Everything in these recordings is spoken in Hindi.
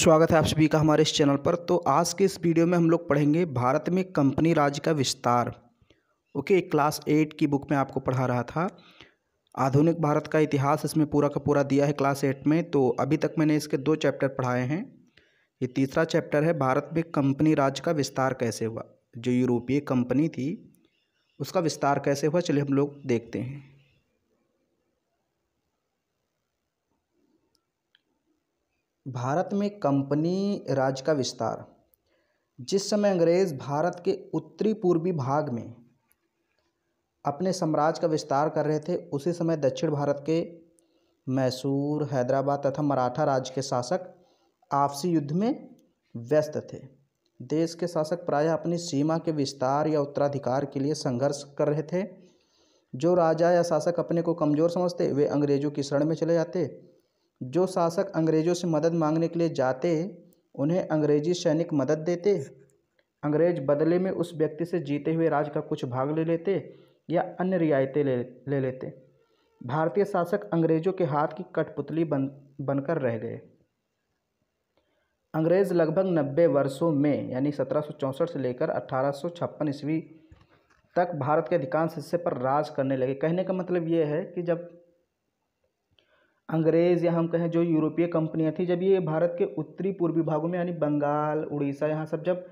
स्वागत है आप सभी का हमारे इस चैनल पर तो आज के इस वीडियो में हम लोग पढ़ेंगे भारत में कंपनी राज का विस्तार ओके क्लास एट की बुक में आपको पढ़ा रहा था आधुनिक भारत का इतिहास इसमें पूरा का पूरा दिया है क्लास एट में तो अभी तक मैंने इसके दो चैप्टर पढ़ाए हैं ये तीसरा चैप्टर है भारत में कंपनी राज का विस्तार कैसे हुआ जो यूरोपीय कंपनी थी उसका विस्तार कैसे हुआ चलिए हम लोग देखते हैं भारत में कंपनी राज का विस्तार जिस समय अंग्रेज़ भारत के उत्तरी पूर्वी भाग में अपने साम्राज्य का विस्तार कर रहे थे उसी समय दक्षिण भारत के मैसूर हैदराबाद तथा मराठा राज्य के शासक आपसी युद्ध में व्यस्त थे देश के शासक प्रायः अपनी सीमा के विस्तार या उत्तराधिकार के लिए संघर्ष कर रहे थे जो राजा या शासक अपने को कमज़ोर समझते वे अंग्रेज़ों की शरण में चले जाते जो शासक अंग्रेज़ों से मदद मांगने के लिए जाते उन्हें अंग्रेज़ी सैनिक मदद देते अंग्रेज बदले में उस व्यक्ति से जीते हुए राज का कुछ भाग ले लेते या अन्य रियायतें ले ले लेते भारतीय शासक अंग्रेज़ों के हाथ की कठपुतली बन बनकर रह गए अंग्रेज़ लगभग नब्बे वर्षों में यानी सत्रह से लेकर अठारह ईस्वी तक भारत के अधिकांश हिस्से पर राज करने लगे कहने का मतलब ये है कि जब अंग्रेज़ या हम कहें जो यूरोपीय कंपनियाँ थी जब ये भारत के उत्तरी पूर्वी भागों में यानी बंगाल उड़ीसा यहाँ सब जब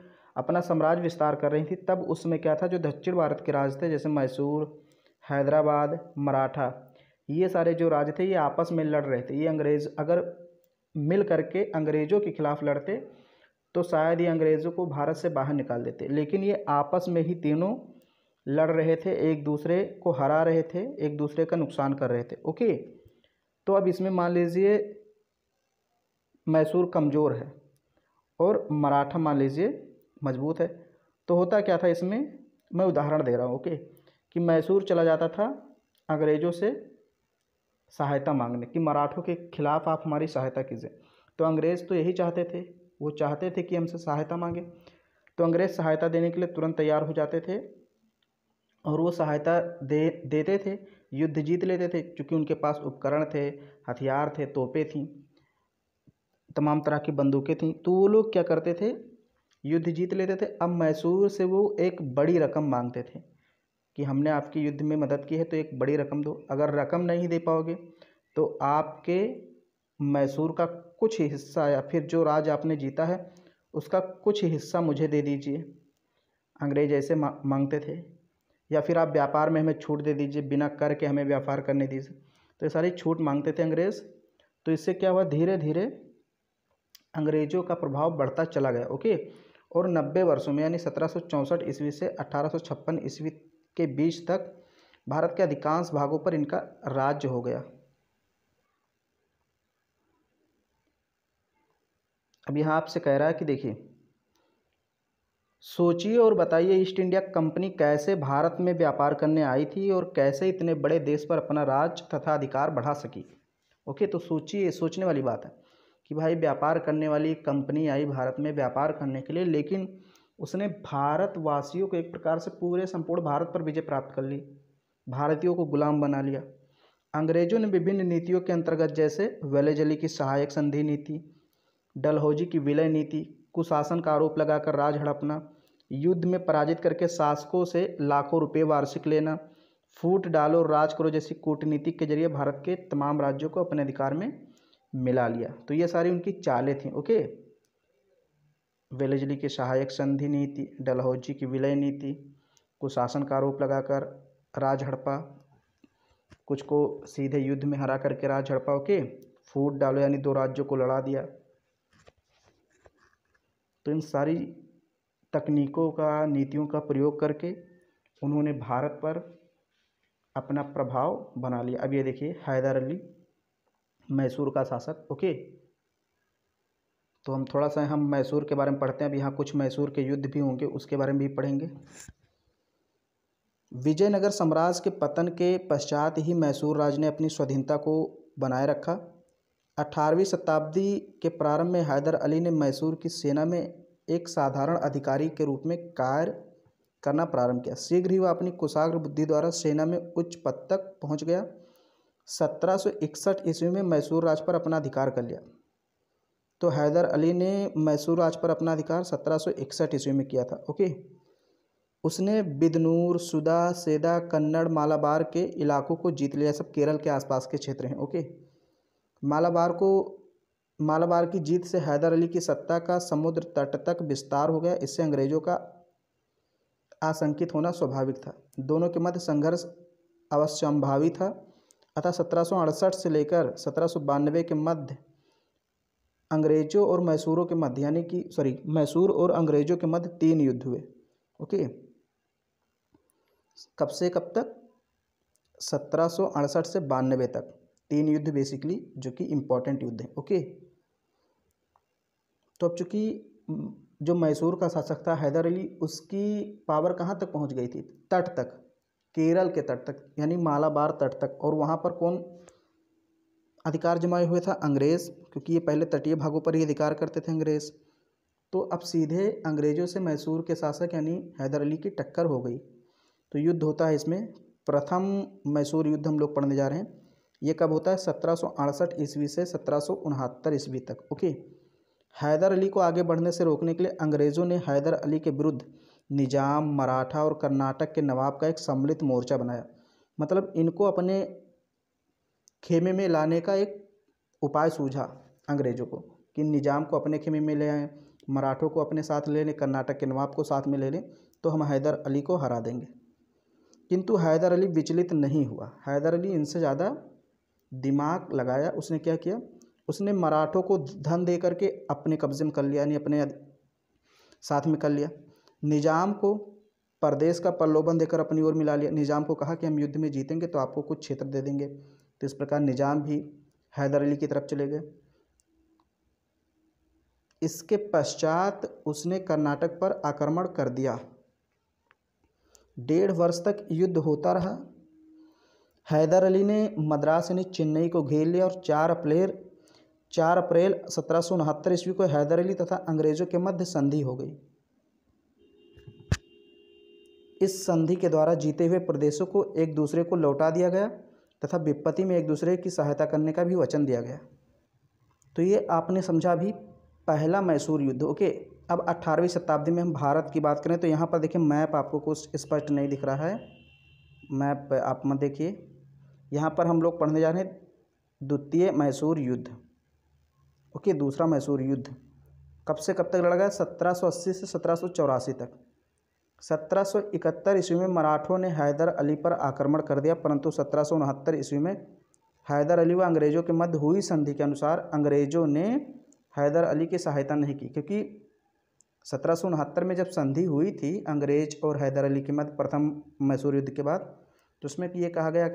अपना साम्राज्य विस्तार कर रही थी तब उसमें क्या था जो दक्षिण भारत के राज्य थे जैसे मैसूर हैदराबाद मराठा ये सारे जो राज्य थे ये आपस में लड़ रहे थे ये अंग्रेज़ अगर मिल करके अंग्रेज़ों के खिलाफ लड़ते तो शायद ये अंग्रेज़ों को भारत से बाहर निकाल देते लेकिन ये आपस में ही तीनों लड़ रहे थे एक दूसरे को हरा रहे थे एक दूसरे का नुकसान कर रहे थे ओके तो अब इसमें मान लीजिए मैसूर कमज़ोर है और मराठा मान लीजिए मजबूत है तो होता क्या था इसमें मैं उदाहरण दे रहा हूँ ओके कि मैसूर चला जाता था अंग्रेज़ों से सहायता मांगने कि मराठों के खिलाफ आप हमारी सहायता कीजिए तो अंग्रेज़ तो यही चाहते थे वो चाहते थे कि हमसे सहायता मांगे तो अंग्रेज़ सहायता देने के लिए तुरंत तैयार हो जाते थे और वो सहायता दे देते थे युद्ध जीत लेते थे चूँकि उनके पास उपकरण थे हथियार थे तोपें थीं तमाम तरह की बंदूकें थीं तो वो लोग क्या करते थे युद्ध जीत लेते थे अब मैसूर से वो एक बड़ी रकम मांगते थे कि हमने आपकी युद्ध में मदद की है तो एक बड़ी रकम दो अगर रकम नहीं दे पाओगे तो आपके मैसूर का कुछ हिस्सा या फिर जो राज आपने जीता है उसका कुछ हिस्सा मुझे दे दीजिए अंग्रेज ऐसे मांगते थे या फिर आप व्यापार में हमें छूट दे दीजिए बिना कर के हमें व्यापार करने दीजिए तो ये सारी छूट मांगते थे अंग्रेज़ तो इससे क्या हुआ धीरे धीरे अंग्रेज़ों का प्रभाव बढ़ता चला गया ओके और नब्बे वर्षों में यानी सत्रह ईस्वी से अठारह ईस्वी के बीच तक भारत के अधिकांश भागों पर इनका राज्य हो गया अब यहाँ आपसे कह रहा है कि देखिए सोचिए और बताइए ईस्ट इंडिया कंपनी कैसे भारत में व्यापार करने आई थी और कैसे इतने बड़े देश पर अपना राज तथा अधिकार बढ़ा सकी ओके तो सोचिए सोचने वाली बात है कि भाई व्यापार करने वाली कंपनी आई भारत में व्यापार करने के लिए लेकिन उसने भारतवासियों को एक प्रकार से पूरे संपूर्ण भारत पर विजय प्राप्त कर ली भारतीयों को गुलाम बना लिया अंग्रेजों ने विभिन्न नीतियों के अंतर्गत जैसे वेलेजली की सहायक संधि नीति डलहौजी की विलय नीति कुशासन का आरोप लगाकर राज हड़पना युद्ध में पराजित करके शासकों से लाखों रुपये वार्षिक लेना फूट डालो राज करो जैसी कूटनीतिक के जरिए भारत के तमाम राज्यों को अपने अधिकार में मिला लिया तो ये सारी उनकी चालें थीं ओके वेलेजली की सहायक संधि नीति डलहौजी की विलय नीति कुशासन का आरोप लगाकर राज हड़पा कुछ को सीधे युद्ध में हरा करके राज हड़पा ओके फूट डालो यानी दो राज्यों को लड़ा दिया तो इन सारी तकनीकों का नीतियों का प्रयोग करके उन्होंने भारत पर अपना प्रभाव बना लिया अब ये देखिए हैदर अली मैसूर का शासक ओके तो हम थोड़ा सा हम मैसूर के बारे में पढ़ते हैं अब यहाँ कुछ मैसूर के युद्ध भी होंगे उसके बारे में भी पढ़ेंगे विजयनगर साम्राज्य के पतन के पश्चात ही मैसूर राज ने अपनी स्वाधीनता को बनाए रखा अठारहवीं शताब्दी के प्रारंभ में हैदर अली ने मैसूर की सेना में एक साधारण अधिकारी के रूप में कार्य करना प्रारंभ किया शीघ्र ही वह अपनी कुशाग्र बुद्धि द्वारा सेना में उच्च पद तक पहुंच गया सत्रह सौ इकसठ ईस्वी में मैसूर राज पर अपना अधिकार कर लिया तो हैदर अली ने मैसूर राज पर अपना अधिकार सत्रह सौ इकसठ ईस्वी में किया था ओके उसने बिदनूर सुदा सेदा कन्नड़ मालाबार के इलाकों को जीत लिया सब केरल के आसपास के क्षेत्र हैं ओके मालाबार को मालाबार की जीत से हैदर अली की सत्ता का समुद्र तट तक विस्तार हो गया इससे अंग्रेज़ों का आशंकित होना स्वाभाविक था दोनों के मध्य संघर्ष अवश्यंभावी था अतः सत्रह से लेकर सत्रह के मध्य अंग्रेज़ों और मैसूरों के मध्य यानी कि सॉरी मैसूर और अंग्रेज़ों के मध्य तीन युद्ध हुए ओके कब से कब तक सत्रह से बानवे तक तीन युद्ध बेसिकली जो कि इम्पॉर्टेंट युद्ध हैं ओके तो अब चूंकि जो मैसूर का शासक था हैदर अली उसकी पावर कहाँ तक पहुँच गई थी तट तक केरल के तट तक यानी मालाबार तट तक और वहाँ पर कौन अधिकार जमाए हुए था अंग्रेज़ क्योंकि ये पहले तटीय भागों पर ही अधिकार करते थे अंग्रेज़ तो अब सीधे अंग्रेज़ों से मैसूर के शासक यानी हैदर अली की टक्कर हो गई तो युद्ध होता है इसमें प्रथम मैसूर युद्ध हम लोग पढ़ने जा रहे हैं ये कब होता है सत्रह सौ अड़सठ ईस्वी से सत्रह सौ उनहत्तर ईस्वी तक ओके हैदर अली को आगे बढ़ने से रोकने के लिए अंग्रेज़ों ने हैदर अली के विरुद्ध निजाम मराठा और कर्नाटक के नवाब का एक सम्मिलित मोर्चा बनाया मतलब इनको अपने खेमे में लाने का एक उपाय सूझा अंग्रेज़ों को कि निजाम को अपने खेमे में ले आएँ मराठों को अपने साथ ले लें कर्नाटक के नवाब को साथ में ले लें तो हम हैदर अली को हरा देंगे किंतु हैदर अली विचलित नहीं हुआ हैदर अली इनसे ज़्यादा दिमाग लगाया उसने क्या किया उसने मराठों को धन दे करके अपने कब्ज़े में कर लिया यानी अपने साथ में कर लिया निज़ाम को परदेश का प्रलोभन देकर अपनी ओर मिला लिया निज़ाम को कहा कि हम युद्ध में जीतेंगे तो आपको कुछ क्षेत्र दे देंगे तो इस प्रकार निज़ाम भी हैदर अली की तरफ चले गए इसके पश्चात उसने कर्नाटक पर आक्रमण कर दिया डेढ़ वर्ष तक युद्ध होता रहा हैदर अली ने मद्रास यानी चेन्नई को घेर लिया और चार अप्रैल चार अप्रैल सत्रह सौ उनहत्तर ईस्वी को हैदर अली तथा अंग्रेज़ों के मध्य संधि हो गई इस संधि के द्वारा जीते हुए प्रदेशों को एक दूसरे को लौटा दिया गया तथा विपत्ति में एक दूसरे की सहायता करने का भी वचन दिया गया तो ये आपने समझा भी पहला मैसूर युद्ध ओके अब अट्ठारहवीं शताब्दी में हम भारत की बात करें तो यहाँ पर देखिए मैप आपको कुछ स्पष्ट नहीं दिख रहा है मैप आप मत देखिए यहाँ पर हम लोग पढ़ने जा रहे हैं द्वितीय मैसूर युद्ध ओके दूसरा मैसूर युद्ध कब से कब तक लड़ा गया सत्रह से सत्रह तक सत्रह ईस्वी में मराठों ने हैदर अली पर आक्रमण कर दिया परंतु सत्रह ईस्वी में हैदर अली व अंग्रेज़ों के मध्य हुई संधि के अनुसार अंग्रेज़ों ने हैदर अली की सहायता नहीं की क्योंकि सत्रह में जब संधि हुई थी अंग्रेज और हैदर अली के मध्य प्रथम मैसूर युद्ध के बाद तो उसमें ये कहा गया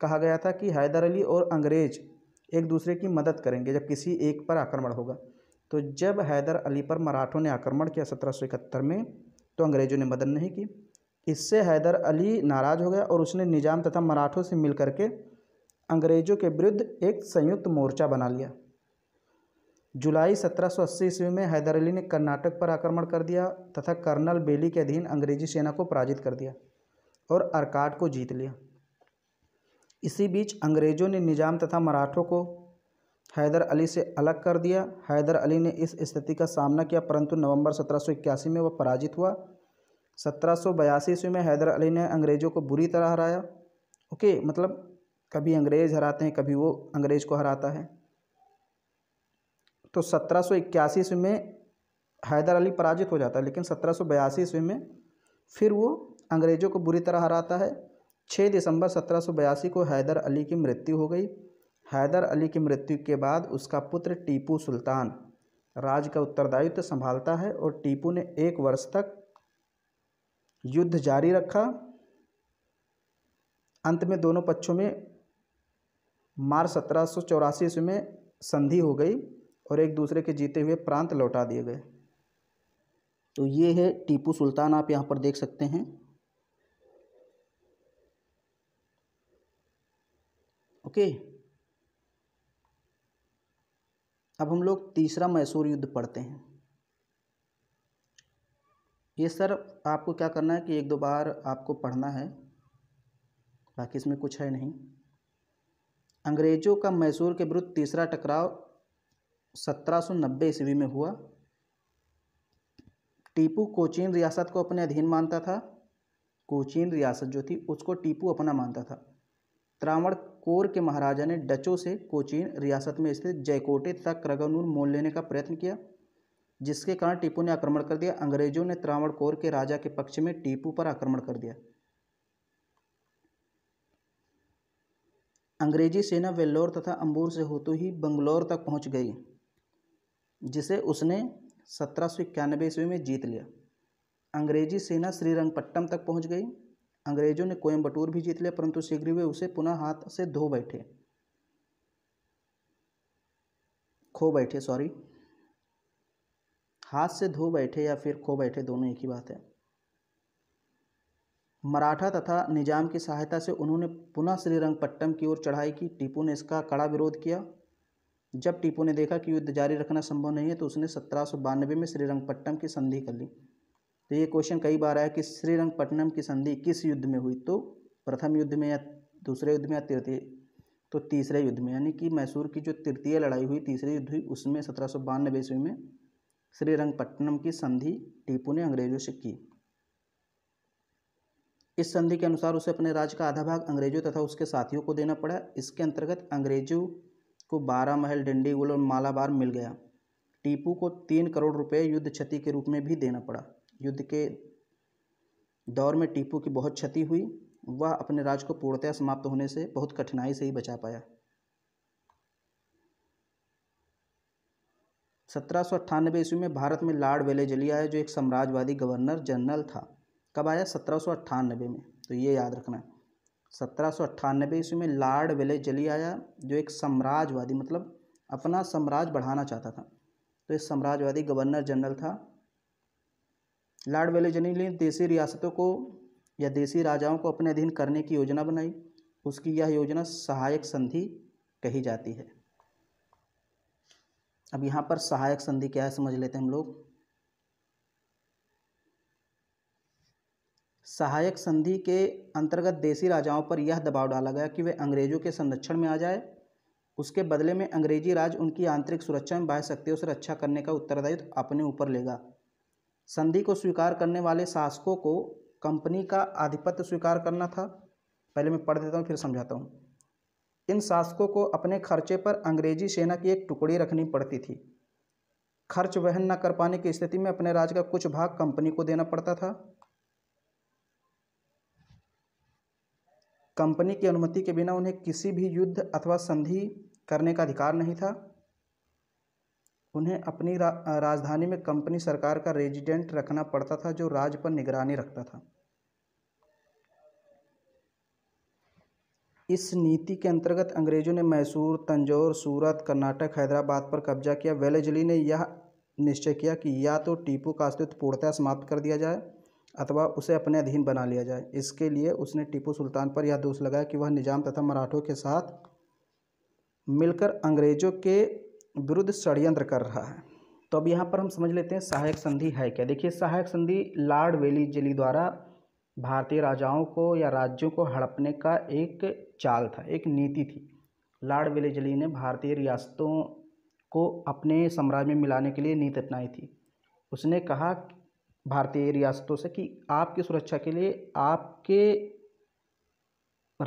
कहा गया था कि हैदर अली और अंग्रेज़ एक दूसरे की मदद करेंगे जब किसी एक पर आक्रमण होगा तो जब हैदर अली पर मराठों ने आक्रमण किया सत्रह में तो अंग्रेज़ों ने मदद नहीं की इससे हैदर अली नाराज़ हो गया और उसने निज़ाम तथा मराठों से मिल करके अंग्रेज़ों के विरुद्ध एक संयुक्त मोर्चा बना लिया जुलाई 1780 ईस्वी में हैदर अली ने कर्नाटक पर आक्रमण कर दिया तथा कर्नल बेली के अधीन अंग्रेजी सेना को पराजित कर दिया और अरकाट को जीत लिया इसी बीच अंग्रेज़ों ने निज़ाम तथा मराठों को हैदर अली से अलग कर दिया हैदर अली ने इस स्थिति का सामना किया परंतु नवंबर 1781 में वह पराजित हुआ 1782 ईस्वी में हैदर अली ने अंग्रेज़ों को बुरी तरह हराया ओके मतलब कभी अंग्रेज़ हराते हैं कभी वो अंग्रेज़ को हराता है तो सत्रह सौ इक्यासी ईस्वी में हैदर अली पराजित हो जाता है लेकिन सत्रह सौ बयासी ईस्वी में फिर वो अंग्रेज़ों को बुरी तरह हराता है 6 दिसंबर सत्रह को हैदर अली की मृत्यु हो गई हैदर अली की मृत्यु के बाद उसका पुत्र टीपू सुल्तान राज का उत्तरदायित्व संभालता है और टीपू ने एक वर्ष तक युद्ध जारी रखा अंत में दोनों पक्षों में मार्च सत्रह सौ चौरासी ईस्वी में संधि हो गई और एक दूसरे के जीते हुए प्रांत लौटा दिए गए तो ये है टीपू सुल्तान आप यहाँ पर देख सकते हैं ओके अब हम लोग तीसरा मैसूर युद्ध पढ़ते हैं ये सर आपको क्या करना है कि एक दो बार आपको पढ़ना है बाकी इसमें कुछ है नहीं अंग्रेज़ों का मैसूर के विरुद्ध तीसरा टकराव 1790 ईस्वी में हुआ टीपू कोचीन रियासत को अपने अधीन मानता था कोचीन रियासत जो थी उसको टीपू अपना मानता था त्रावण कोर के महाराजा ने डचों से कोचीन रियासत में स्थित जयकोटे तथा क्रगनूर मोल लेने का प्रयत्न किया जिसके कारण टीपू ने आक्रमण कर दिया अंग्रेजों ने त्रावण कोर के राजा के पक्ष में टीपू पर आक्रमण कर दिया अंग्रेजी सेना वेल्लोर तथा अंबूर से होते ही बंगलौर तक पहुंच गई जिसे उसने सत्रह सौ ईस्वी में जीत लिया अंग्रेजी सेना श्रीरंगपट्टम तक पहुंच गई अंग्रेजों ने कोयम्बटूर भी जीत लिया परंतु शीघ्र वे उसे पुनः हाथ से धो बैठे खो बैठे सॉरी हाथ से धो बैठे या फिर खो बैठे दोनों एक ही बात है मराठा तथा निजाम की सहायता से उन्होंने पुनः श्रीरंगपट्टम की ओर चढ़ाई की टीपू ने इसका कड़ा विरोध किया जब टीपू ने देखा कि युद्ध जारी रखना संभव नहीं है तो उसने सत्रह में श्रीरंगपट्टम की संधि कर ली तो ये क्वेश्चन कई बार आया कि श्रीरंगपट्टनम की संधि किस युद्ध में हुई तो प्रथम युद्ध में या दूसरे युद्ध में या तृतीय तो तीसरे युद्ध में यानी कि मैसूर की जो तृतीय लड़ाई हुई तीसरे युद्ध हुई उसमें सत्रह सौ बानबे ईस्वी में श्रीरंगपट्टनम की संधि टीपू ने अंग्रेजों से की इस संधि के अनुसार उसे अपने राज्य का आधा भाग अंग्रेजों तथा उसके साथियों को देना पड़ा इसके अंतर्गत अंग्रेजों को बारह महल डिंडीगुल और मालाबार मिल गया टीपू को तीन करोड़ रुपए युद्ध क्षति के रूप में भी देना पड़ा युद्ध के दौर में टीपू की बहुत क्षति हुई वह अपने राज को पूर्णतया समाप्त होने से बहुत कठिनाई से ही बचा पाया सत्रह सौ अट्ठानबे ईस्वी में भारत में लार्ड जली आया जो एक साम्राज्यवादी गवर्नर जनरल था कब आया सत्रह सौ अट्ठानबे में तो ये याद रखना है सत्रह सौ अट्ठानबे ईस्वी में लार्ड जली आया जो एक साम्राज्यवादी मतलब अपना साम्राज्य बढ़ाना चाहता था तो एक साम्राज्यवादी गवर्नर जनरल था लॉर्ड वेलेजनी ने देसी रियासतों को या देसी राजाओं को अपने अधीन करने की योजना बनाई उसकी यह योजना सहायक संधि कही जाती है अब यहाँ पर सहायक संधि क्या है समझ लेते हैं हम लोग सहायक संधि के अंतर्गत देसी राजाओं पर यह दबाव डाला गया कि वे अंग्रेजों के संरक्षण में आ जाए उसके बदले में अंग्रेजी राज उनकी आंतरिक सुरक्षा में बाह्य शक्तियों से रक्षा करने का उत्तरदायित्व अपने ऊपर लेगा संधि को स्वीकार करने वाले शासकों को कंपनी का आधिपत्य स्वीकार करना था पहले मैं पढ़ देता हूँ फिर समझाता हूँ इन शासकों को अपने खर्चे पर अंग्रेजी सेना की एक टुकड़ी रखनी पड़ती थी खर्च वहन न कर पाने की स्थिति में अपने राज्य का कुछ भाग कंपनी को देना पड़ता था कंपनी की अनुमति के बिना उन्हें किसी भी युद्ध अथवा संधि करने का अधिकार नहीं था उन्हें अपनी रा, राजधानी में कंपनी सरकार का रेजिडेंट रखना पड़ता था जो राज पर निगरानी रखता था इस नीति के अंतर्गत अंग्रेज़ों ने मैसूर तंजौर सूरत कर्नाटक हैदराबाद पर कब्जा किया वेलेजली ने यह निश्चय किया कि या तो टीपू का अस्तित्व पूर्णतः समाप्त कर दिया जाए अथवा उसे अपने अधीन बना लिया जाए इसके लिए उसने टीपू सुल्तान पर यह दोष लगाया कि वह निजाम तथा मराठों के साथ मिलकर अंग्रेज़ों के विरुद्ध षड्यंत्र कर रहा है तो अब यहाँ पर हम समझ लेते हैं सहायक संधि है क्या देखिए सहायक संधि लॉर्ड वेली जिली द्वारा भारतीय राजाओं को या राज्यों को हड़पने का एक चाल था एक नीति थी वेली जली ने भारतीय रियासतों को अपने साम्राज्य में मिलाने के लिए नीति अपनाई थी उसने कहा भारतीय रियासतों से कि आपकी सुरक्षा के लिए आपके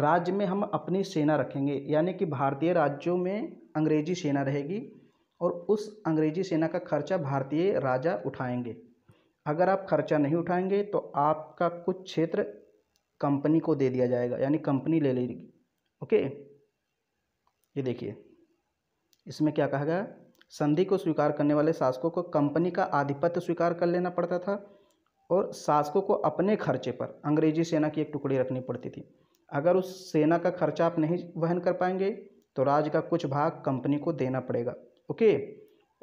राज्य में हम अपनी सेना रखेंगे यानी कि भारतीय राज्यों में अंग्रेजी सेना रहेगी और उस अंग्रेजी सेना का खर्चा भारतीय राजा उठाएंगे अगर आप खर्चा नहीं उठाएंगे तो आपका कुछ क्षेत्र कंपनी को दे दिया जाएगा यानी कंपनी ले लेगी ओके ये देखिए इसमें क्या कहा गया संधि को स्वीकार करने वाले शासकों को कंपनी का आधिपत्य स्वीकार कर लेना पड़ता था और शासकों को अपने खर्चे पर अंग्रेजी सेना की एक टुकड़ी रखनी पड़ती थी अगर उस सेना का खर्चा आप नहीं वहन कर पाएंगे तो राज्य का कुछ भाग कंपनी को देना पड़ेगा ओके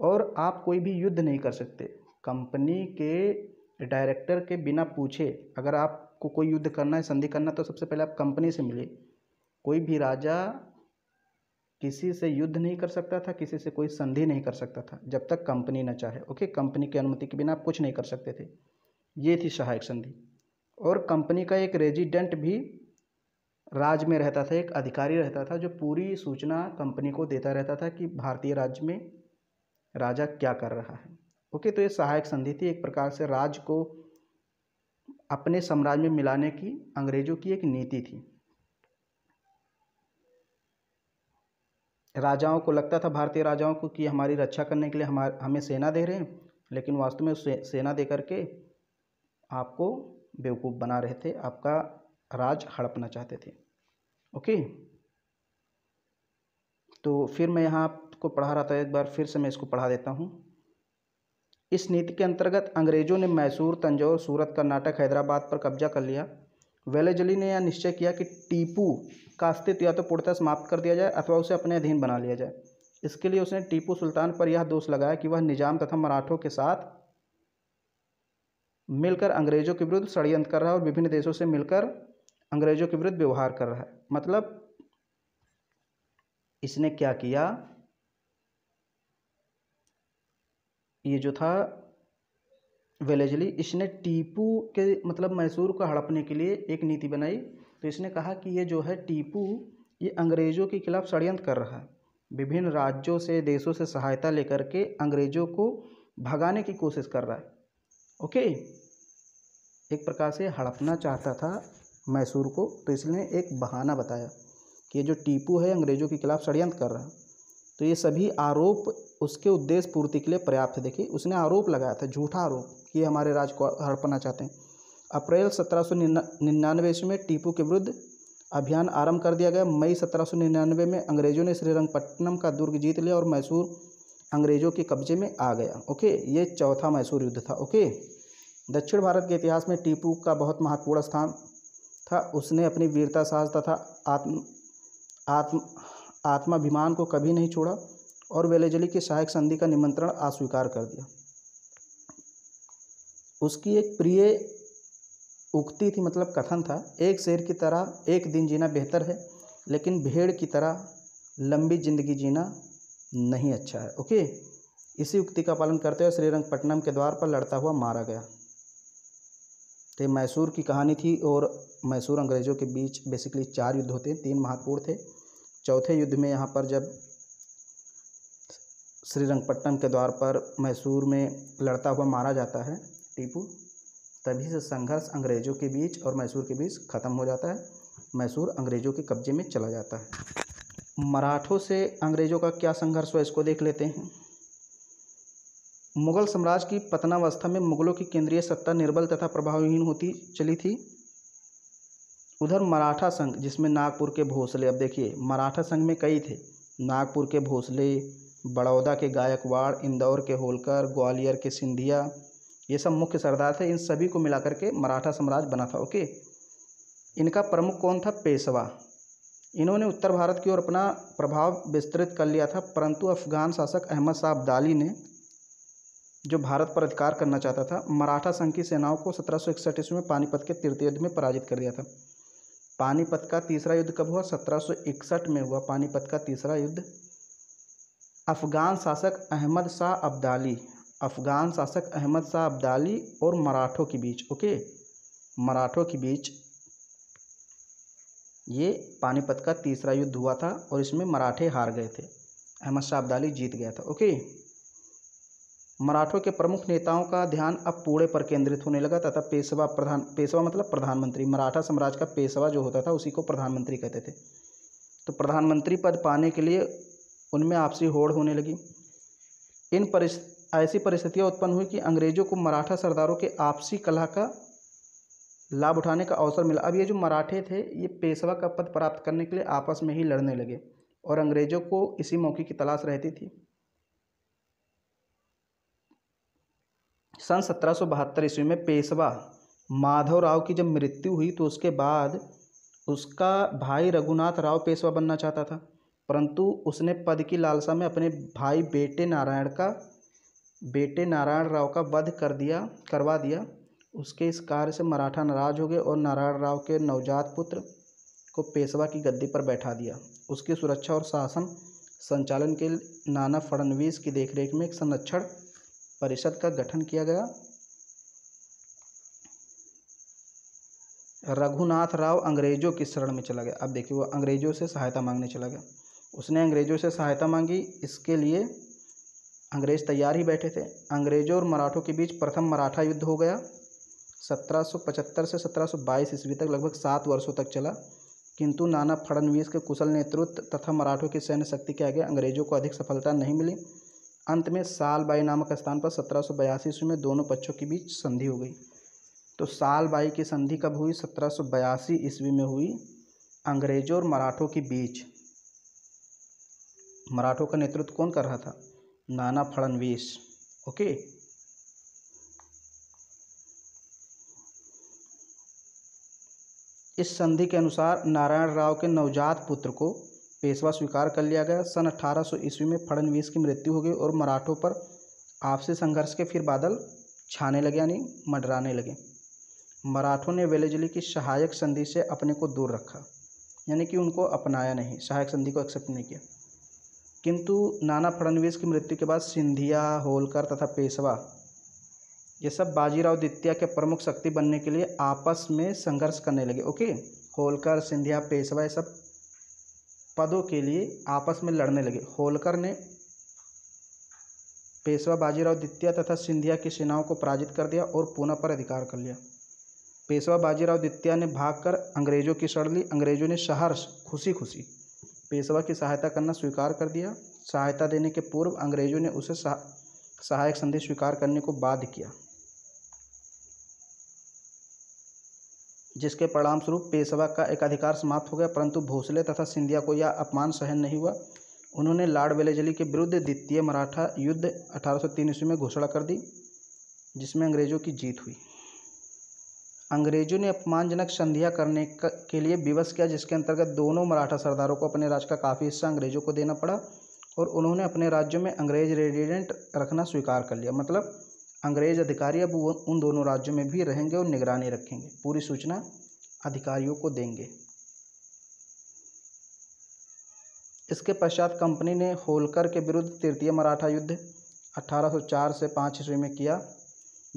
और आप कोई भी युद्ध नहीं कर सकते कंपनी के डायरेक्टर के बिना पूछे अगर आपको कोई युद्ध करना है संधि करना तो सबसे पहले आप कंपनी से मिले कोई भी राजा किसी से युद्ध नहीं कर सकता था किसी से कोई संधि नहीं कर सकता था जब तक कंपनी ना चाहे ओके कंपनी की अनुमति के बिना आप कुछ नहीं कर सकते थे ये थी सहायक संधि और कंपनी का एक रेजिडेंट भी राज्य में रहता था एक अधिकारी रहता था जो पूरी सूचना कंपनी को देता रहता था कि भारतीय राज्य में राजा क्या कर रहा है ओके तो ये सहायक संधि थी एक प्रकार से राज्य को अपने साम्राज्य में मिलाने की अंग्रेजों की एक नीति थी राजाओं को लगता था भारतीय राजाओं को कि हमारी रक्षा करने के लिए हमारे हमें सेना दे रहे हैं लेकिन वास्तव में से, सेना दे करके आपको बेवकूफ़ बना रहे थे आपका राज हड़पना चाहते थे ओके तो फिर मैं यहाँ आपको पढ़ा रहा था एक बार फिर से मैं इसको पढ़ा देता हूँ इस नीति के अंतर्गत अंग्रेजों ने मैसूर तंजौर सूरत कर्नाटक हैदराबाद पर कब्जा कर लिया वेलेजली ने यह निश्चय किया कि टीपू का अस्तित्व या तो पूर्णतः समाप्त कर दिया जाए अथवा उसे अपने अधीन बना लिया जाए इसके लिए उसने टीपू सुल्तान पर यह दोष लगाया कि वह निजाम तथा मराठों के साथ मिलकर अंग्रेजों के विरुद्ध षडयंत्र कर रहा और विभिन्न देशों से मिलकर अंग्रेज़ों के विरुद्ध व्यवहार कर रहा है मतलब इसने क्या किया ये जो था वेलेजली इसने टीपू के मतलब मैसूर को हड़पने के लिए एक नीति बनाई तो इसने कहा कि ये जो है टीपू ये अंग्रेज़ों के खिलाफ षडयंत्र कर रहा है विभिन्न राज्यों से देशों से सहायता लेकर के अंग्रेज़ों को भगाने की कोशिश कर रहा है ओके एक प्रकार से हड़पना चाहता था मैसूर को तो इसने एक बहाना बताया कि ये जो टीपू है अंग्रेज़ों के खिलाफ षडयंत्र कर रहा तो ये सभी आरोप उसके उद्देश्य पूर्ति के लिए पर्याप्त थे देखिए उसने आरोप लगाया था झूठा आरोप कि हमारे राज को हड़पना चाहते हैं अप्रैल सत्रह सौ ईस्वी में टीपू के विरुद्ध अभियान आरंभ कर दिया गया मई सत्रह सौ निन्यानवे में अंग्रेज़ों ने श्रीरंगपट्टनम का दुर्ग जीत लिया और मैसूर अंग्रेज़ों के कब्जे में आ गया ओके ये चौथा मैसूर युद्ध था ओके दक्षिण भारत के इतिहास में टीपू का बहुत महत्वपूर्ण स्थान था उसने अपनी वीरता साहस तथा आत्म आत्म आत्माभिमान को कभी नहीं छोड़ा और वेलेजली की सहायक संधि का निमंत्रण अस्वीकार कर दिया उसकी एक प्रिय उक्ति थी मतलब कथन था एक शेर की तरह एक दिन जीना बेहतर है लेकिन भेड़ की तरह लंबी जिंदगी जीना नहीं अच्छा है ओके इसी उक्ति का पालन करते हुए श्रीरंगपट्टनम के द्वार पर लड़ता हुआ मारा गया तो मैसूर की कहानी थी और मैसूर अंग्रेज़ों के बीच बेसिकली चार युद्ध होते हैं तीन महत्वपूर्ण थे चौथे युद्ध में यहाँ पर जब श्रीरंगपट्टनम के द्वार पर मैसूर में लड़ता हुआ मारा जाता है टीपू तभी से संघर्ष अंग्रेज़ों के बीच और मैसूर के बीच ख़त्म हो जाता है मैसूर अंग्रेज़ों के कब्जे में चला जाता है मराठों से अंग्रेज़ों का क्या संघर्ष हुआ इसको देख लेते हैं मुगल साम्राज्य की पतनावस्था में मुगलों की केंद्रीय सत्ता निर्बल तथा प्रभावहीन होती चली थी उधर मराठा संघ जिसमें नागपुर के भोसले अब देखिए मराठा संघ में कई थे नागपुर के भोसले बड़ौदा के गायकवाड़ इंदौर के होलकर ग्वालियर के सिंधिया ये सब मुख्य सरदार थे इन सभी को मिलाकर के मराठा साम्राज्य बना था ओके इनका प्रमुख कौन था पेशवा इन्होंने उत्तर भारत की ओर अपना प्रभाव विस्तृत कर लिया था परंतु अफगान शासक अहमद शाह अब्दाली ने जो भारत पर अधिकार करना चाहता था मराठा संघ की सेनाओं को सत्रह सौ इकसठ ईस्वी में पानीपत के तृतीय युद्ध में पराजित कर दिया था पानीपत का तीसरा युद्ध कब हुआ सत्रह सौ इकसठ में हुआ पानीपत का तीसरा युद्ध अफ़गान शासक अहमद शाह अब्दाली अफ़गान शासक अहमद शाह अब्दाली और मराठों के बीच ओके मराठों के बीच ये पानीपत का तीसरा युद्ध हुआ था और इसमें मराठे हार गए थे अहमद शाह अब्दाली जीत गया था ओके मराठों के प्रमुख नेताओं का ध्यान अब पुणे पर केंद्रित होने लगा तथा पेशवा प्रधान पेशवा मतलब प्रधानमंत्री मराठा साम्राज्य का पेशवा जो होता था उसी को प्रधानमंत्री कहते थे तो प्रधानमंत्री पद पाने के लिए उनमें आपसी होड़ होने लगी इन परिस ऐसी परिस्थितियाँ उत्पन्न हुई कि अंग्रेज़ों को मराठा सरदारों के आपसी कला का लाभ उठाने का अवसर मिला अब ये जो मराठे थे ये पेशवा का पद प्राप्त करने के लिए आपस में ही लड़ने लगे और अंग्रेज़ों को इसी मौके की तलाश रहती थी सन सत्रह ईस्वी में पेशवा माधव राव की जब मृत्यु हुई तो उसके बाद उसका भाई रघुनाथ राव पेशवा बनना चाहता था परंतु उसने पद की लालसा में अपने भाई बेटे नारायण का बेटे नारायण राव का वध कर दिया करवा दिया उसके इस कार्य से मराठा नाराज हो गए और नारायण राव के नवजात पुत्र को पेशवा की गद्दी पर बैठा दिया उसकी सुरक्षा और शासन संचालन के नाना फडणवीस की देखरेख में एक संरक्षण परिषद का गठन किया गया रघुनाथ राव अंग्रेजों की शरण में चला गया अब देखिए वो अंग्रेजों से सहायता मांगने चला गया उसने अंग्रेजों से सहायता मांगी इसके लिए अंग्रेज तैयार ही बैठे थे अंग्रेजों और मराठों के बीच प्रथम मराठा युद्ध हो गया 1775 से 1722 ईस्वी तक लगभग सात वर्षों तक चला किंतु नाना फडणवीस के कुशल नेतृत्व तथा मराठों की सैन्य शक्ति के आगे अंग्रेजों को अधिक सफलता नहीं मिली अंत में साल बाई नामक स्थान पर सत्रह सौ बयासी ईस्वी में दोनों पक्षों के बीच संधि हो गई तो साल बाई की संधि कब हुई सत्रह सौ बयासी ईस्वी में हुई अंग्रेजों और मराठों के बीच मराठों का नेतृत्व कौन कर रहा था नाना फडणवीस ओके इस संधि के अनुसार नारायण राव के नवजात पुत्र को पेशवा स्वीकार कर लिया गया सन अठारह ईस्वी में फड़नवीस की मृत्यु हो गई और मराठों पर आपसी संघर्ष के फिर बादल छाने लगे यानी मंडराने लगे मराठों ने वेलेजली की सहायक संधि से अपने को दूर रखा यानी कि उनको अपनाया नहीं सहायक संधि को एक्सेप्ट नहीं किया किंतु नाना फडणवीस की मृत्यु के बाद सिंधिया होलकर तथा पेशवा ये सब बाजीराव द्वितीय के प्रमुख शक्ति बनने के लिए आपस में संघर्ष करने लगे ओके होलकर सिंधिया पेशवा ये सब पदों के लिए आपस में लड़ने लगे होलकर ने पेशवा बाजीराव द्वितीय तथा सिंधिया की सेनाओं को पराजित कर दिया और पूना पर अधिकार कर लिया पेशवा बाजीराव द्वितीय ने भागकर अंग्रेजों की शरण ली अंग्रेजों ने सहर्ष खुशी खुशी पेशवा की सहायता करना स्वीकार कर दिया सहायता देने के पूर्व अंग्रेजों ने उसे सहायक संधि स्वीकार करने को बाध्य किया जिसके परिणाम स्वरूप पेशवा का एक अधिकार समाप्त हो गया परंतु भोसले तथा सिंधिया को यह अपमान सहन नहीं हुआ उन्होंने लाड वेलेजली के विरुद्ध द्वितीय मराठा युद्ध 1803 ईस्वी में घोषणा कर दी जिसमें अंग्रेज़ों की जीत हुई अंग्रेजों ने अपमानजनक संधिया करने के लिए विवश किया जिसके अंतर्गत दोनों मराठा सरदारों को अपने राज्य का काफ़ी हिस्सा अंग्रेजों को देना पड़ा और उन्होंने अपने राज्यों में अंग्रेज रेजिडेंट रखना स्वीकार कर लिया मतलब अंग्रेज़ अधिकारी अब वो उन दोनों राज्यों में भी रहेंगे और निगरानी रखेंगे पूरी सूचना अधिकारियों को देंगे इसके पश्चात कंपनी ने होलकर के विरुद्ध तृतीय मराठा युद्ध 1804 से पाँच ईस्वी में किया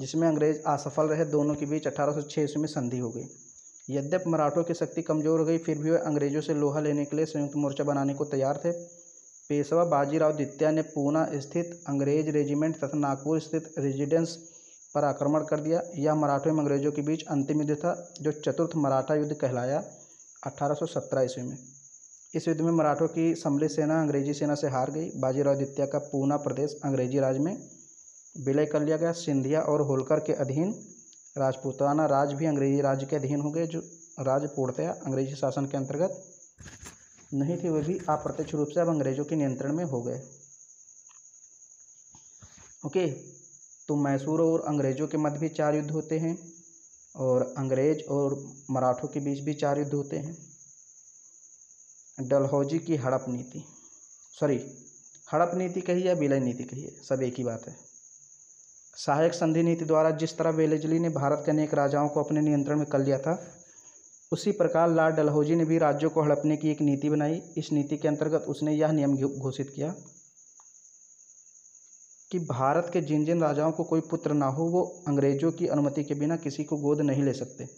जिसमें अंग्रेज असफल रहे दोनों के बीच 1806 ईस्वी में संधि हो गई यद्यप मराठों की शक्ति कमज़ोर हो गई फिर भी वे अंग्रेज़ों से लोहा लेने के लिए संयुक्त मोर्चा बनाने को तैयार थे पेशवा बाजीराव द्वितिया ने पूना स्थित अंग्रेज रेजिमेंट तथा नागपुर स्थित रेजिडेंस पर आक्रमण कर दिया यह मराठों एवं अंग्रेजों के बीच अंतिम युद्ध था जो चतुर्थ मराठा युद्ध कहलाया 1817 ईस्वी में इस युद्ध में मराठों की सम्मिलित सेना अंग्रेजी सेना से हार गई बाजीराव द्वितीय का पूना प्रदेश अंग्रेजी राज में विलय कर लिया गया सिंधिया और होलकर के अधीन राजपूताना राज भी अंग्रेजी राज्य के अधीन हो गए जो राज्य पूर्णतया अंग्रेजी शासन के अंतर्गत नहीं थे वे भी अप्रत्यक्ष रूप से अब अंग्रेजों के नियंत्रण में हो गए ओके तो मैसूर और अंग्रेजों के मध्य भी चार युद्ध होते हैं और अंग्रेज और मराठों के बीच भी चार युद्ध होते हैं डलहौजी की हड़प नीति सॉरी हड़प नीति कही या विलय नीति कही है सब एक ही बात है सहायक संधि नीति द्वारा जिस तरह वेलेजली ने भारत के अनेक राजाओं को अपने नियंत्रण में कर लिया था उसी प्रकार लॉर्ड डलहौजी ने भी राज्यों को हड़पने की एक नीति बनाई इस नीति के अंतर्गत उसने यह नियम घोषित किया कि भारत के जिन जिन राजाओं को कोई पुत्र ना हो वो अंग्रेजों की अनुमति के बिना किसी को गोद नहीं ले सकते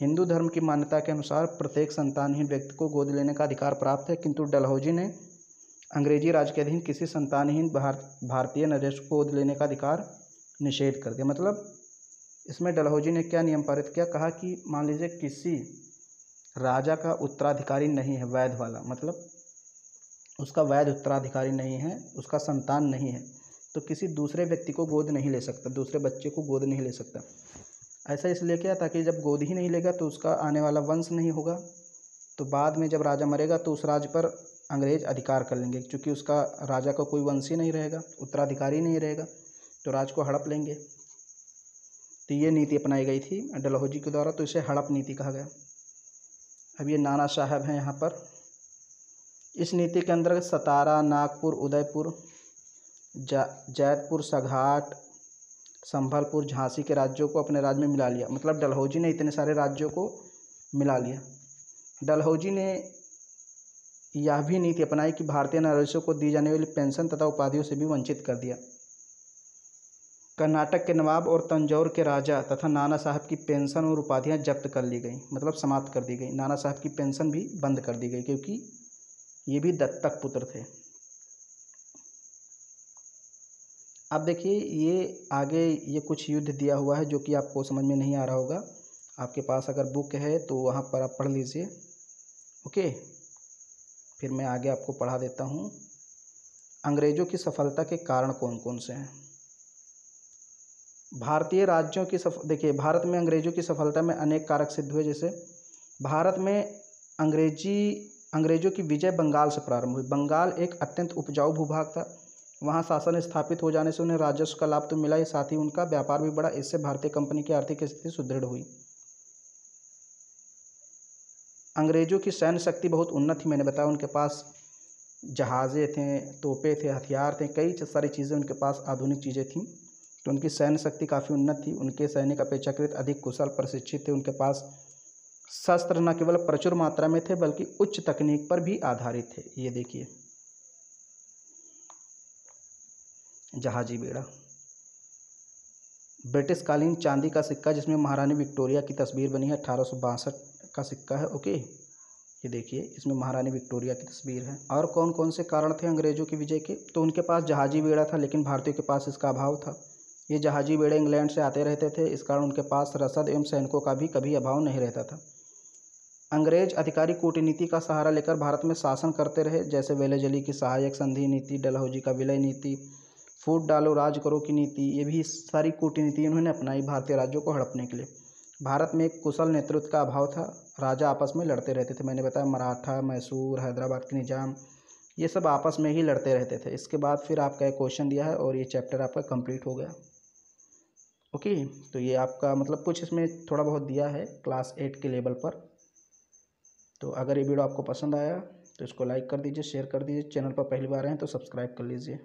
हिंदू धर्म की मान्यता के अनुसार प्रत्येक संतानहीन व्यक्ति को गोद लेने का अधिकार प्राप्त है किंतु डलहौजी ने अंग्रेजी राज के अधीन किसी संतानहीन भारतीय नरेश को गोद लेने का अधिकार निषेध कर दिया मतलब इसमें डलहौजी ने क्या नियम पारित किया कहा कि मान लीजिए किसी राजा का उत्तराधिकारी नहीं है वैध वाला मतलब उसका वैध उत्तराधिकारी नहीं है उसका संतान नहीं है तो किसी दूसरे व्यक्ति को गोद नहीं ले सकता दूसरे बच्चे को गोद नहीं ले सकता ऐसा इसलिए किया ताकि जब गोद ही नहीं लेगा तो उसका आने वाला वंश नहीं होगा तो बाद में जब राजा मरेगा तो उस राज्य पर अंग्रेज अधिकार कर लेंगे क्योंकि उसका राजा का कोई वंश ही नहीं रहेगा उत्तराधिकारी नहीं रहेगा तो राज को हड़प लेंगे तो ये नीति अपनाई गई थी डलहौजी के द्वारा तो इसे हड़प नीति कहा गया अब ये नाना साहब हैं यहाँ पर इस नीति के अंदर सतारा नागपुर उदयपुर जा जैतपुर सघाट संभलपुर झांसी के राज्यों को अपने राज्य में मिला लिया मतलब डलहौजी ने इतने सारे राज्यों को मिला लिया डलहौजी ने यह भी नीति अपनाई कि भारतीय नरेशों को दी जाने वाली पेंशन तथा उपाधियों से भी वंचित कर दिया कर्नाटक के नवाब और तंजौर के राजा तथा नाना साहब की पेंशन और उपाधियाँ जब्त कर ली गई मतलब समाप्त कर दी गई नाना साहब की पेंशन भी बंद कर दी गई क्योंकि ये भी दत्तक पुत्र थे अब देखिए ये आगे ये कुछ युद्ध दिया हुआ है जो कि आपको समझ में नहीं आ रहा होगा आपके पास अगर बुक है तो वहाँ पर आप पढ़ लीजिए ओके फिर मैं आगे आपको पढ़ा देता हूँ अंग्रेज़ों की सफलता के कारण कौन कौन से हैं भारतीय राज्यों की सफ देखिए भारत में अंग्रेज़ों की सफलता में अनेक कारक सिद्ध हुए जैसे भारत में अंग्रेजी अंग्रेज़ों की विजय बंगाल से प्रारंभ हुई बंगाल एक अत्यंत उपजाऊ भूभाग था वहाँ शासन स्थापित हो जाने से उन्हें राजस्व का लाभ तो मिला ही साथ ही उनका व्यापार भी बढ़ा इससे भारतीय कंपनी की आर्थिक स्थिति सुदृढ़ हुई अंग्रेज़ों की सैन्य शक्ति बहुत उन्नत थी मैंने बताया उनके पास जहाज़ें थे तोपे थे हथियार थे कई सारी चीज़ें उनके पास आधुनिक चीज़ें थीं तो उनकी सैन्य शक्ति काफ़ी उन्नत थी उनके सैनिक अपेक्षाकृत अधिक कुशल प्रशिक्षित थे उनके पास शस्त्र न केवल प्रचुर मात्रा में थे बल्कि उच्च तकनीक पर भी आधारित थे ये देखिए जहाजी बेड़ा ब्रिटिश कालीन चांदी का सिक्का जिसमें महारानी विक्टोरिया की तस्वीर बनी है अठारह का सिक्का है ओके ये देखिए इसमें महारानी विक्टोरिया की तस्वीर है और कौन कौन से कारण थे अंग्रेज़ों की विजय के तो उनके पास जहाजी बेड़ा था लेकिन भारतीयों के पास इसका अभाव था ये जहाजी बेड़े इंग्लैंड से आते रहते थे इस कारण उनके पास रसद एवं सैनिकों का भी कभी अभाव नहीं रहता था अंग्रेज अधिकारी कूटनीति का सहारा लेकर भारत में शासन करते रहे जैसे वेलेजली की सहायक संधि नीति डलहौजी का विलय नीति फूट डालो राज करो की नीति ये भी सारी कूटनीति उन्होंने अपनाई भारतीय राज्यों को हड़पने के लिए भारत में एक कुशल नेतृत्व का अभाव था राजा आपस में लड़ते रहते थे मैंने बताया मराठा मैसूर हैदराबाद के निज़ाम ये सब आपस में ही लड़ते रहते थे इसके बाद फिर आपका एक क्वेश्चन दिया है और ये चैप्टर आपका कंप्लीट हो गया ओके तो ये आपका मतलब कुछ इसमें थोड़ा बहुत दिया है क्लास एट के लेवल पर तो अगर ये वीडियो आपको पसंद आया तो इसको लाइक कर दीजिए शेयर कर दीजिए चैनल पर पहली बार हैं तो सब्सक्राइब कर लीजिए